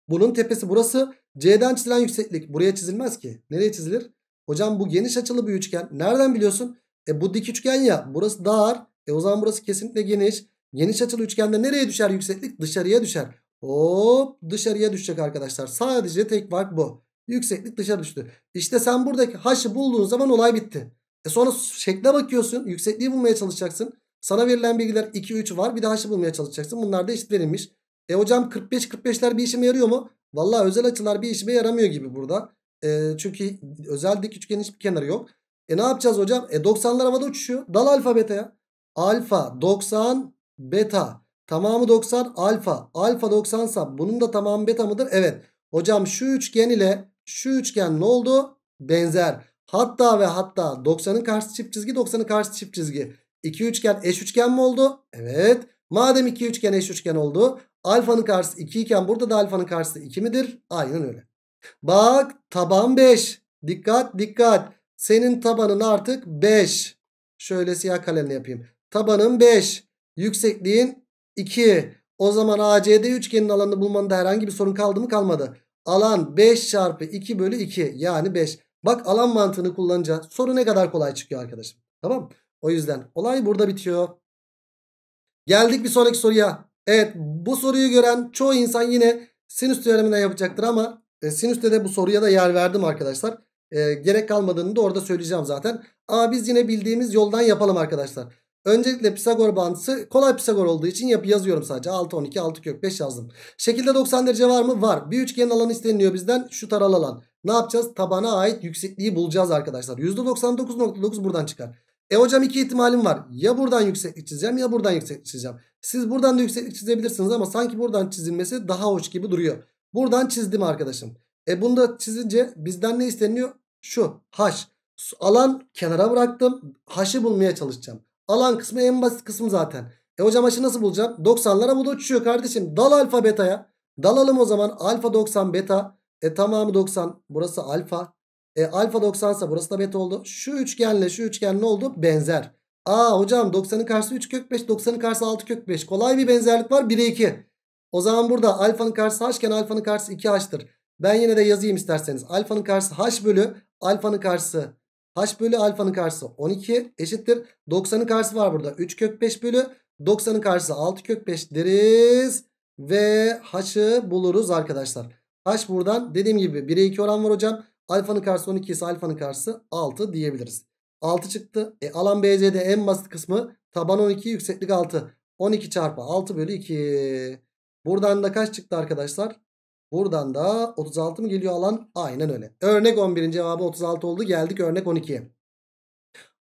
Bunun tepesi burası. C'den çizilen yükseklik buraya çizilmez ki. Nereye çizilir? Hocam bu geniş açılı bir üçgen. Nereden biliyorsun? E bu dik üçgen ya. Burası dar. E o zaman burası kesinlikle geniş. Geniş açılı üçgende nereye düşer yükseklik? Dışarıya düşer. Hop dışarıya düşecek arkadaşlar. Sadece tek fark bu. Yükseklik dışarı düştü. İşte sen buradaki h'ı bulduğun zaman olay bitti. E sonra şekle bakıyorsun. Yüksekliği bulmaya çalışacaksın. Sana verilen bilgiler 2, 3 var. Bir de h'ı bulmaya çalışacaksın. Bunlar da eşit verilmiş. E hocam 45-45'ler bir işime yarıyor mu? Valla özel açılar bir işime yaramıyor gibi burada. E, çünkü özel dik üçgen hiçbir kenarı yok. E ne yapacağız hocam? E 90'lar havada uçuşuyor. Dal alfa beta'ya. Alfa 90 beta. Tamamı 90 alfa. Alfa 90 sa bunun da tamamı beta mıdır? Evet. Hocam şu üçgen ile şu üçgen ne oldu? Benzer. Hatta ve hatta 90'ın karşı çift çizgi 90'ın karşı çift çizgi. İki üçgen eş üçgen mi oldu? Evet. Madem iki üçgen eş üçgen oldu. Alfanın karşısı 2 iken burada da alfanın karşısı 2 midir? Aynen öyle. Bak taban 5. Dikkat dikkat. Senin tabanın artık 5. Şöyle siyah kalemle yapayım. Tabanın 5. Yüksekliğin 2. O zaman ACD üçgenin alanını bulmanda herhangi bir sorun kaldı mı kalmadı. Alan 5 çarpı 2 bölü 2 yani 5. Bak alan mantığını kullanınca soru ne kadar kolay çıkıyor arkadaşım. Tamam O yüzden olay burada bitiyor. Geldik bir sonraki soruya. Evet bu soruyu gören çoğu insan yine sinüs teoremine yapacaktır ama e, sinüste de bu soruya da yer verdim arkadaşlar. E, gerek kalmadığını da orada söyleyeceğim zaten. Ama biz yine bildiğimiz yoldan yapalım arkadaşlar. Öncelikle Pisagor bağıntısı kolay Pisagor olduğu için yapı yazıyorum sadece. 6, 12, 6 kök 5 yazdım. Şekilde 90 derece var mı? Var. Bir üçgen alanı isteniliyor bizden. Şu taralı alan. Ne yapacağız? Tabana ait yüksekliği bulacağız arkadaşlar. %99.9 buradan çıkar. E hocam iki ihtimalim var. Ya buradan yükseklik çizeceğim ya buradan yükseklik çizeceğim. Siz buradan da yükseklik çizebilirsiniz ama sanki buradan çizilmesi daha hoş gibi duruyor. Buradan çizdim arkadaşım. E bunu da çizince bizden ne isteniyor? Şu h. Alan kenara bıraktım. H'ı bulmaya çalışacağım. Alan kısmı en basit kısmı zaten. E hocam h'ı nasıl bulacağım? 90'lara bu da uçuyor kardeşim. Dal alfa betaya. Dalalım o zaman. Alfa 90 beta. E tamamı 90. Burası alfa. E, alfa 90 ise burası da beta oldu. Şu üçgenle şu üçgen ne oldu? Benzer. Aa hocam 90'ın karşısı 3 kök 5. 90'ın karşısı 6 kök 5. Kolay bir benzerlik var. 1'e 2. O zaman burada alfanın karşısı haşken alfanın karşısı 2 haştır. Ben yine de yazayım isterseniz. Alfanın karşısı h bölü alfanın karşısı h bölü alfanın karşısı 12 eşittir. 90'ın karşısı var burada. 3 kök 5 bölü 90'ın karşısı 6 kök 5 deriz. Ve h'ı buluruz arkadaşlar. H buradan dediğim gibi 1'e 2 oran var hocam. Alfanın karşısı 12 ise alfanın karşısı 6 diyebiliriz. 6 çıktı. E, alan BC'de en basit kısmı taban 12 yükseklik 6. 12 çarpı 6 bölü 2. Buradan da kaç çıktı arkadaşlar? Buradan da 36 mı geliyor alan? Aynen öyle. Örnek 11'in cevabı 36 oldu. Geldik örnek 12'ye.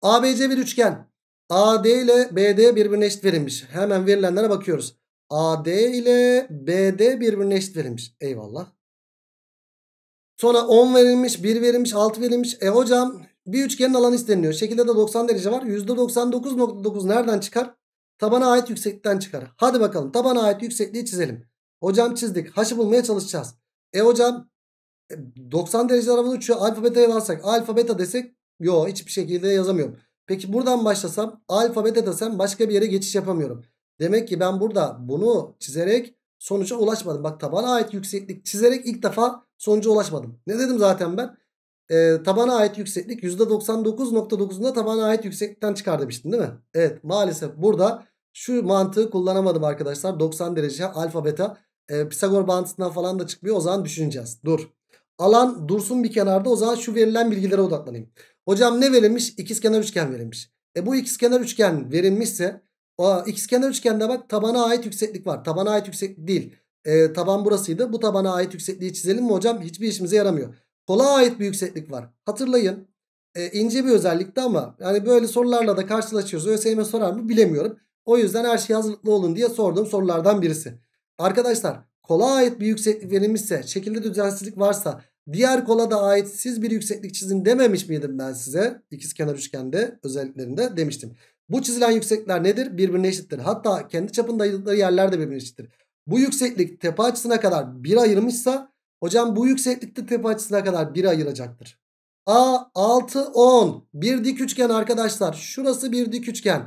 ABC bir üçgen. AD ile BD birbirine eşit verilmiş. Hemen verilenlere bakıyoruz. AD ile BD birbirine eşit verilmiş. Eyvallah. Sonra 10 verilmiş, 1 verilmiş, 6 verilmiş. E hocam bir üçgenin alanı isteniliyor. Şekilde de 90 derece var. %99.9 nereden çıkar? Tabana ait yükseklikten çıkar. Hadi bakalım tabana ait yüksekliği çizelim. Hocam çizdik. Haşı bulmaya çalışacağız. E hocam 90 e, derece arabanın uçuyor. Alfa beta'ya varsak alfa beta desek yo hiçbir şekilde yazamıyorum. Peki buradan başlasam alfa beta desem başka bir yere geçiş yapamıyorum. Demek ki ben burada bunu çizerek sonuca ulaşmadım. Bak tabana ait yükseklik çizerek ilk defa sonuca ulaşmadım. Ne dedim zaten ben? E, tabana ait yükseklik %99.9'unda tabana ait yükseklikten çıkar demiştin değil mi? Evet maalesef burada şu mantığı kullanamadım arkadaşlar. 90 derece alfa beta e, Pisagor bağıntısından falan da çıkmıyor. O zaman düşüneceğiz. Dur. Alan dursun bir kenarda o zaman şu verilen bilgilere odaklanayım. Hocam ne verilmiş? İkizkenar üçgen verilmiş. E bu ikizkenar üçgen verilmişse Aa, kenar üçgende bak tabana ait yükseklik var. Tabana ait yükseklik değil. E, taban burasıydı. Bu tabana ait yüksekliği çizelim mi hocam? Hiçbir işimize yaramıyor. Kola ait bir yükseklik var. Hatırlayın. E, ince bir özellikti ama yani böyle sorularla da karşılaşıyoruz. ÖSYM sorar mı bilemiyorum. O yüzden her şey hazırlıklı olun diye sorduğum sorulardan birisi. Arkadaşlar kola ait bir yükseklik verilmişse şekilde düzensizlik varsa diğer kola da ait siz bir yükseklik çizin dememiş miydim ben size? kenar üçgende özelliklerinde demiştim. Bu çizilen yüksekler nedir? Birbirine eşittir. Hatta kendi çapında ayırdıkları yerler de birbirine eşittir. Bu yükseklik tepe açısına kadar 1 ayırmışsa hocam bu yükseklikte tepe açısına kadar 1 ayıracaktır. A 6 10 bir dik üçgen arkadaşlar. Şurası bir dik üçgen.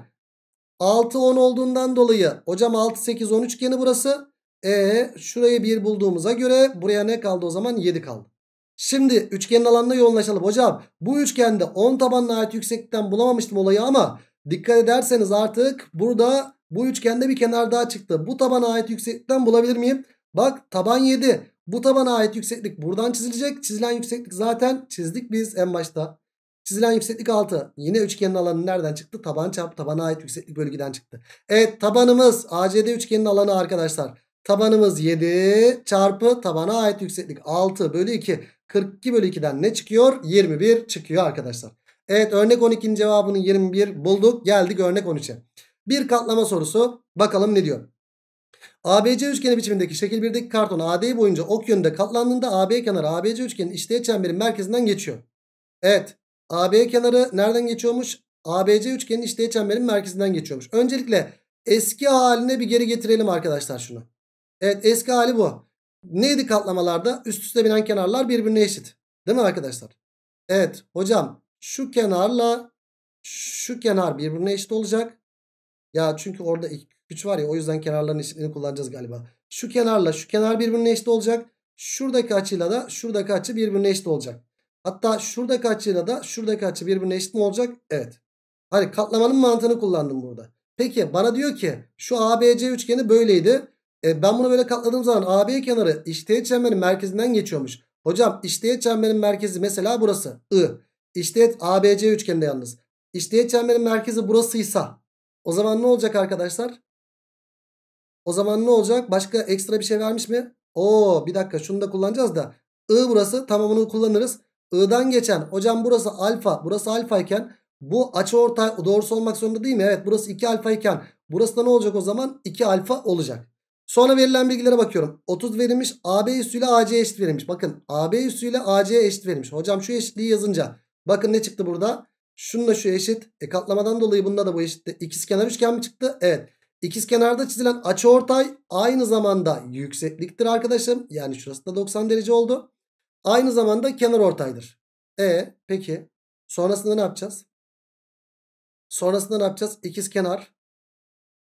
6 10 olduğundan dolayı hocam 6 8 10 üçgeni burası. E şurayı 1 bulduğumuza göre buraya ne kaldı o zaman 7 kaldı. Şimdi üçgenin alanına yoğunlaşalım hocam. Bu üçgende 10 tabanına ait yükseklikten bulamamıştım olayı ama Dikkat ederseniz artık burada bu üçgende bir kenar daha çıktı. Bu tabana ait yükseklikten bulabilir miyim? Bak taban 7. Bu tabana ait yükseklik buradan çizilecek. Çizilen yükseklik zaten çizdik biz en başta. Çizilen yükseklik 6. Yine üçgenin alanı nereden çıktı? Taban çarpı tabana ait yükseklik bölgeden çıktı. Evet tabanımız ACD üçgenin alanı arkadaşlar. Tabanımız 7 çarpı tabana ait yükseklik 6 bölü 2. 42 bölü 2'den ne çıkıyor? 21 çıkıyor arkadaşlar. Evet örnek 12'nin cevabını 21 bulduk. Geldik örnek 13'e. Bir katlama sorusu. Bakalım ne diyor? ABC üçgeni biçimindeki şekil 1'deki karton AD boyunca ok yönünde katlandığında AB kenarı ABC üçgenin işleyen çemberin merkezinden geçiyor. Evet. AB kenarı nereden geçiyormuş? ABC üçgenin işleyen çemberin merkezinden geçiyormuş. Öncelikle eski haline bir geri getirelim arkadaşlar şunu. Evet eski hali bu. Neydi katlamalarda? Üst üste binen kenarlar birbirine eşit. Değil mi arkadaşlar? Evet hocam şu kenarla şu kenar birbirine eşit olacak. Ya çünkü orada iki güç var ya o yüzden kenarların eşitliğini kullanacağız galiba. Şu kenarla şu kenar birbirine eşit olacak. Şuradaki açıyla da şuradaki açı birbirine eşit olacak. Hatta şuradaki açıyla da şuradaki açı birbirine eşit mi olacak? Evet. Hani katlamanın mantığını kullandım burada. Peki bana diyor ki şu ABC üçgeni böyleydi. E, ben bunu böyle katladığım zaman AB kenarı işteğet çemberin merkezinden geçiyormuş. Hocam işteğet çemberin merkezi mesela burası I. İşte ABC üçgeninde yalnız. İşte çemberin merkezi burasıysa o zaman ne olacak arkadaşlar? O zaman ne olacak? Başka ekstra bir şey vermiş mi? Oo bir dakika şunu da kullanacağız da. I burası tamamını kullanırız. I'dan geçen hocam burası alfa burası alfa iken bu açı ortay doğrusu olmak zorunda değil mi? Evet burası 2 alfa iken burası da ne olacak o zaman? 2 alfa olacak. Sonra verilen bilgilere bakıyorum. 30 verilmiş AB üssüyle AC eşit verilmiş. Bakın AB üssüyle AC eşit verilmiş. Hocam şu eşitliği yazınca Bakın ne çıktı burada? Şununla şu eşit. E katlamadan dolayı bunda da bu eşitti. İkizkenar üçgen mi çıktı? Evet. İkizkenarda çizilen açıortay aynı zamanda yüksekliktir arkadaşım. Yani şurası da 90 derece oldu. Aynı zamanda kenar ortaydır. E peki sonrasında ne yapacağız? Sonrasında ne yapacağız? kenar.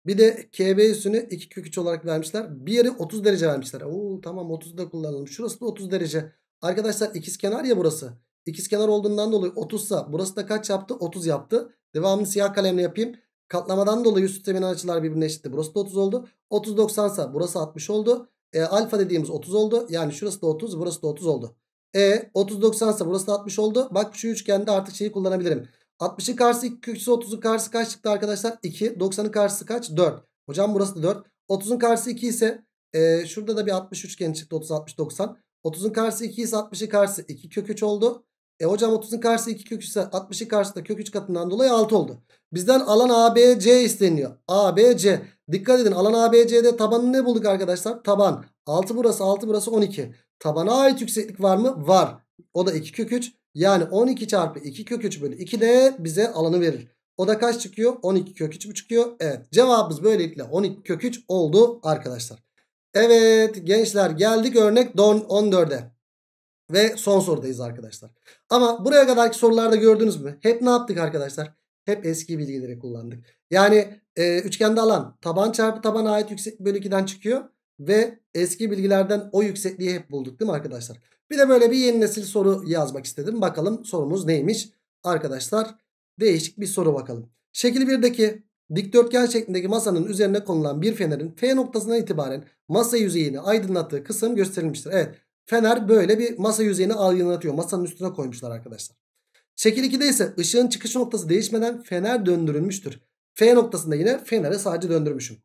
Bir de KB üssünü 2 kök 3 olarak vermişler. Bir yeri 30 derece vermişler. Oo tamam 30 da kullanalım. Şurası da 30 derece. Arkadaşlar kenar ya burası. İkiz kenar olduğundan dolayı 30 sa burası da kaç yaptı? 30 yaptı. Devamını siyah kalemle yapayım. Katlamadan dolayı üst üste açılar birbirine eşitti. Burası da 30 oldu. 30 90 sa burası 60 oldu. E, alfa dediğimiz 30 oldu. Yani şurası da 30 burası da 30 oldu. E 30 90 sa burası da 60 oldu. Bak şu üçgende artık şeyi kullanabilirim. 60'ın karşısı 2 köküsü 30'un karşısı kaç çıktı arkadaşlar? 2. 90'ın karşısı kaç? 4. Hocam burası da 4. 30'un karşısı 2 ise e, şurada da bir 60 üçgeni çıktı. 30 60 90. 30'un karşısı 2 ise 60'ın karşısı 2 kök 3 oldu. E hocam 30'un karşısı 2 kök 3 ise 60'ın karşısı da kök 3 katından dolayı 6 oldu. Bizden alan ABC isteniyor. ABC. Dikkat edin alan ABC'de tabanını ne bulduk arkadaşlar? Taban. 6 burası 6 burası 12. Tabana ait yükseklik var mı? Var. O da 2 kök 3. Yani 12 çarpı 2 kök 3 bölü 2 de bize alanı verir. O da kaç çıkıyor? 12 kök 3 mü çıkıyor? Evet. Cevabımız böylelikle 12 kök 3 oldu arkadaşlar. Evet gençler geldik örnek 14'e. Ve son sorudayız arkadaşlar. Ama buraya kadarki sorularda gördünüz mü? Hep ne yaptık arkadaşlar? Hep eski bilgileri kullandık. Yani e, üçgende alan taban çarpı taban ait yüksek bölü 2'den çıkıyor. Ve eski bilgilerden o yüksekliği hep bulduk değil mi arkadaşlar? Bir de böyle bir yeni nesil soru yazmak istedim. Bakalım sorumuz neymiş? Arkadaşlar değişik bir soru bakalım. Şekil 1'deki dikdörtgen şeklindeki masanın üzerine konulan bir fenerin F noktasından itibaren masa yüzeyini aydınlattığı kısım gösterilmiştir. Evet Fener böyle bir masa yüzeyini aydınlatıyor. Masanın üstüne koymuşlar arkadaşlar. Şekil 2'de ise ışığın çıkış noktası değişmeden fener döndürülmüştür. F noktasında yine fenere sadece döndürmüşüm.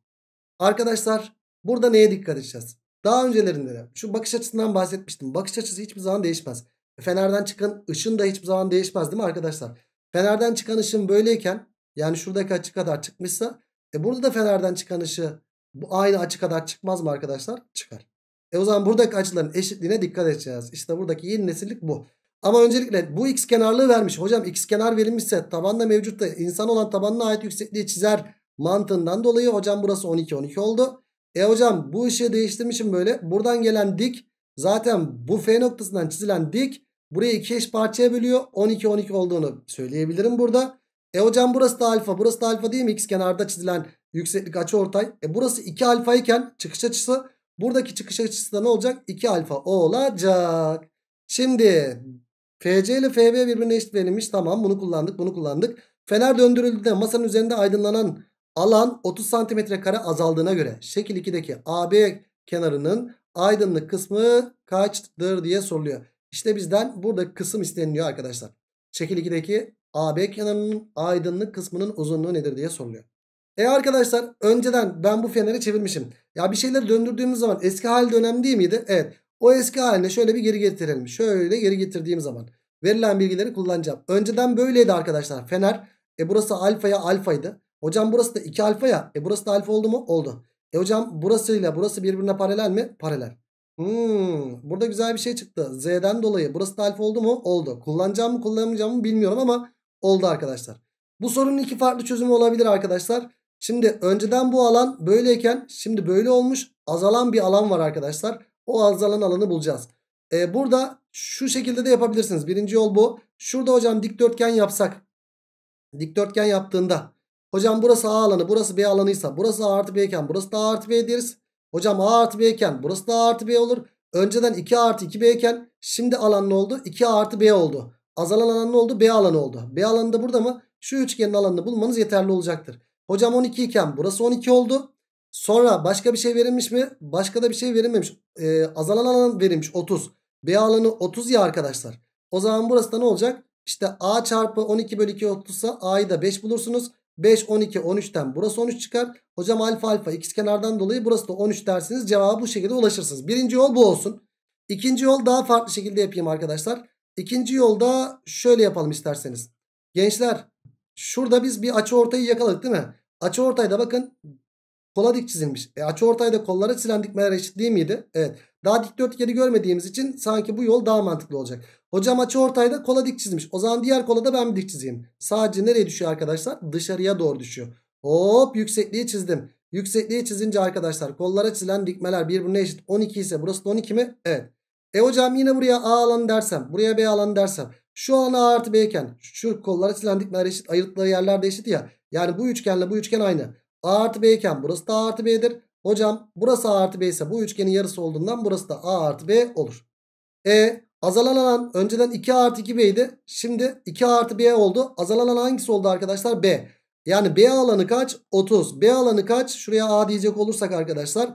Arkadaşlar burada neye dikkat edeceğiz? Daha öncelerinde de şu bakış açısından bahsetmiştim. Bakış açısı hiçbir zaman değişmez. E, fenerden çıkan ışın da hiçbir zaman değişmez değil mi arkadaşlar? Fenerden çıkan ışın böyleyken yani şuradaki açı kadar çıkmışsa e burada da fenerden çıkan ışığı bu aynı açı kadar çıkmaz mı arkadaşlar? Çıkar. E o zaman buradaki açıların eşitliğine dikkat edeceğiz. İşte buradaki yeni nesillik bu. Ama öncelikle bu x kenarlığı vermiş. Hocam x kenar verilmişse tabanda mevcut da insan olan tabanına ait yüksekliği çizer mantığından dolayı hocam burası 12 12 oldu. E hocam bu ışığı değiştirmişim böyle. Buradan gelen dik zaten bu f noktasından çizilen dik burayı iki eş parçaya bölüyor. 12 12 olduğunu söyleyebilirim burada. E hocam burası da alfa. Burası da alfa değil mi? X kenarda çizilen yükseklik açı ortay. E burası 2 alfa iken çıkış açısı Buradaki çıkış açısı da ne olacak? 2 alfa olacak. Şimdi FC ile FB birbirine eşit verilmiş. Tamam bunu kullandık bunu kullandık. Fener döndürüldüğünde masanın üzerinde aydınlanan alan 30 cm kare azaldığına göre şekil 2'deki AB kenarının aydınlık kısmı kaçtır diye soruluyor. İşte bizden burada kısım isteniliyor arkadaşlar. Şekil 2'deki AB kenarının aydınlık kısmının uzunluğu nedir diye soruluyor. E arkadaşlar önceden ben bu feneri çevirmişim. Ya bir şeyleri döndürdüğümüz zaman eski halde önemli değil miydi? Evet. O eski haline şöyle bir geri getirelim. Şöyle geri getirdiğim zaman verilen bilgileri kullanacağım. Önceden böyleydi arkadaşlar. Fener. E burası alfaya alfaydı. Hocam burası da 2 ya. E burası da alfa oldu mu? Oldu. E hocam burasıyla burası birbirine paralel mi? Paralel. Hmm, burada güzel bir şey çıktı. Z'den dolayı burası da alfa oldu mu? Oldu. Kullanacağım mı kullanmayacağım mı bilmiyorum ama oldu arkadaşlar. Bu sorunun iki farklı çözümü olabilir arkadaşlar. Şimdi önceden bu alan böyleyken şimdi böyle olmuş azalan bir alan var arkadaşlar. O azalan alanı bulacağız. Ee, burada şu şekilde de yapabilirsiniz. Birinci yol bu. Şurada hocam dikdörtgen yapsak. Dikdörtgen yaptığında. Hocam burası A alanı burası B alanıysa burası A artı B iken burası da A artı B deriz. Hocam A artı B iken burası da A artı B olur. Önceden 2 artı 2 B iken şimdi alan ne oldu? 2 artı B oldu. Azalan alan ne oldu? B alanı oldu. B alanı da burada mı? Şu üçgenin alanını bulmanız yeterli olacaktır. Hocam 12 iken burası 12 oldu. Sonra başka bir şey verilmiş mi? Başka da bir şey verilmemiş. Ee, azalan alan verilmiş 30. B alanı 30 ya arkadaşlar. O zaman burası da ne olacak? İşte A çarpı 12 bölü 2 30 ise A'yı da 5 bulursunuz. 5, 12, 13'ten burası 13 çıkar. Hocam alfa alfa x kenardan dolayı burası da 13 dersiniz. Cevabı bu şekilde ulaşırsınız. Birinci yol bu olsun. İkinci yol daha farklı şekilde yapayım arkadaşlar. İkinci yolda şöyle yapalım isterseniz. Gençler Şurada biz bir açı ortayı yakaladık değil mi? Açı ortayda bakın kola dik çizilmiş. E, açı ortayda kollara çizilen dikmeler eşit değil miydi? Evet. Daha dikdörtgeni görmediğimiz için sanki bu yol daha mantıklı olacak. Hocam açı ortayda kola dik çizmiş. O zaman diğer kola da ben bir dik çizeyim. Sadece nereye düşüyor arkadaşlar? Dışarıya doğru düşüyor. Hop yüksekliği çizdim. Yüksekliği çizince arkadaşlar kollara çizilen dikmeler birbirine eşit. 12 ise burası da 12 mi? Evet. E hocam yine buraya A alanı dersem. Buraya B alanı dersem. Şu ana A artı B şu kollar silendik ve eşit, ayırttığı yerler de eşit ya. Yani bu üçgenle bu üçgen aynı. A artı B burası da A artı B'dir. Hocam burası A artı B ise bu üçgenin yarısı olduğundan burası da A artı B olur. E azalan alan önceden 2 artı 2 B'ydi. Şimdi 2 artı B oldu. Azalan alan hangisi oldu arkadaşlar? B. Yani B alanı kaç? 30. B alanı kaç? Şuraya A diyecek olursak arkadaşlar.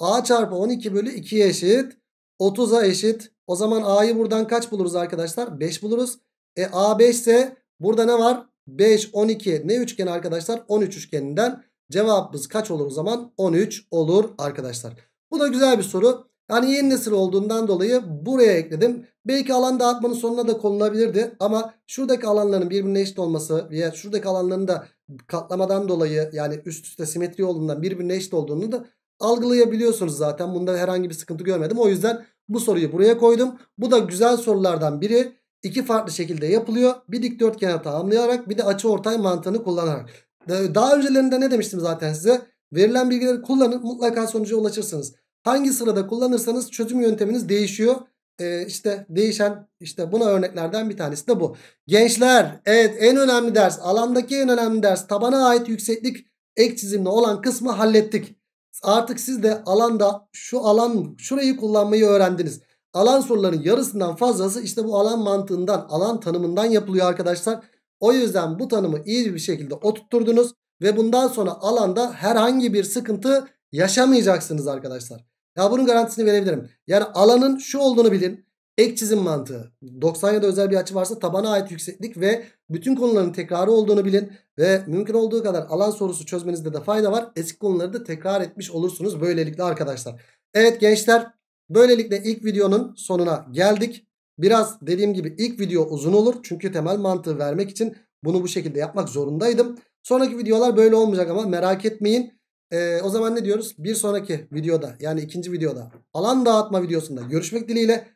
A çarpı 12 bölü 2'ye eşit. 30'a eşit. O zaman A'yı buradan kaç buluruz arkadaşlar? 5 buluruz. E A 5 ise burada ne var? 5, 12 ne üçgeni arkadaşlar? 13 üçgeninden cevabımız kaç olur o zaman? 13 olur arkadaşlar. Bu da güzel bir soru. Yani yeni nesil olduğundan dolayı buraya ekledim. Belki alan dağıtmanın sonuna da konulabilirdi. Ama şuradaki alanların birbirine eşit olması veya şuradaki alanların da katlamadan dolayı yani üst üste simetri olduğundan birbirine eşit olduğunu da algılayabiliyorsunuz zaten. Bunda herhangi bir sıkıntı görmedim. O yüzden bu soruyu buraya koydum. Bu da güzel sorulardan biri. İki farklı şekilde yapılıyor. Bir dikdörtgene tamamlayarak bir de açı ortay mantığını kullanarak. Ee, daha öncelerinde ne demiştim zaten size? Verilen bilgileri kullanın mutlaka sonuca ulaşırsınız. Hangi sırada kullanırsanız çözüm yönteminiz değişiyor. Ee, işte değişen işte buna örneklerden bir tanesi de bu. Gençler evet en önemli ders alandaki en önemli ders tabana ait yükseklik ek çizimli olan kısmı hallettik. Artık siz de alanda şu alan şurayı kullanmayı öğrendiniz. Alan soruların yarısından fazlası işte bu alan mantığından, alan tanımından yapılıyor arkadaşlar. O yüzden bu tanımı iyi bir şekilde oturtturdunuz ve bundan sonra alanda herhangi bir sıkıntı yaşamayacaksınız arkadaşlar. Ya bunun garantisini verebilirim. Yani alanın şu olduğunu bilin. Ek çizim mantığı. 90 özel bir açı varsa tabana ait yükseklik ve bütün konuların tekrarı olduğunu bilin. Ve mümkün olduğu kadar alan sorusu çözmenizde de fayda var. Eski konuları da tekrar etmiş olursunuz böylelikle arkadaşlar. Evet gençler böylelikle ilk videonun sonuna geldik. Biraz dediğim gibi ilk video uzun olur. Çünkü temel mantığı vermek için bunu bu şekilde yapmak zorundaydım. Sonraki videolar böyle olmayacak ama merak etmeyin. Ee, o zaman ne diyoruz? Bir sonraki videoda yani ikinci videoda alan dağıtma videosunda görüşmek dileğiyle.